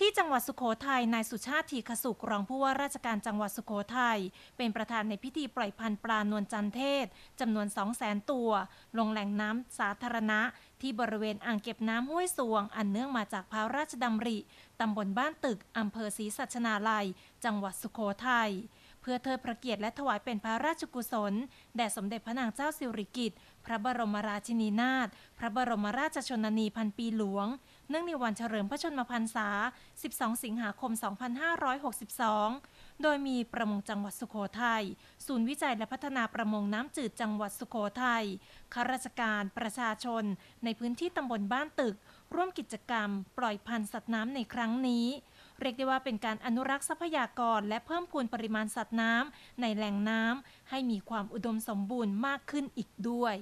ที่จังหวัดสุโขทัย นายสุชาติทีขสุกรองผู้ว่าราชการจังหวัดสุโขทัยเป็นประธานในพิธีปล่อยพันธุ์ปลานวลจันเทศ จำนวน200,000ตัว ลงแหล่งน้ำสาธารณะ ที่บริเวณอ่างเก็บน้ำห้วยสวงอันเนื่องมาจากพระราชดำริ ตำบลบ้านตึกอำเภอศรีสัชนาลัย จังหวัดสุโขทัยเพื่อเทิดพระเกียรติและถวายเป็นพระราชกุศล แด่สมเด็จพระนางเจ้าสิริกิติ์พระบรมราชินีนาถพระบรมราชชนนีพันปีหลวง เนื่องในวันเฉลิมพระชนมพรรษา 12 สิงหาคม 2562 โดยมีประมงจังหวัดสุโขทยัยศูนย์วิจัยและพัฒนาประมงน้ำจืดจังหวัดสุโขทยัยข้าราชการประชาชนในพื้นที่ตำบลบ้านตึก ร่วมกิจกรรมปล่อยพันธุ์สัตว์น้ำในครั้งนี้เรียกได้ว่าเป็นการอนุรักษ์ทรัพยากรและเพิ่มพูนปริมาณสัตว์น้ำในแหล่งน้ำให้มีความอุดมสมบูรณ์มากขึ้นอีกด้วย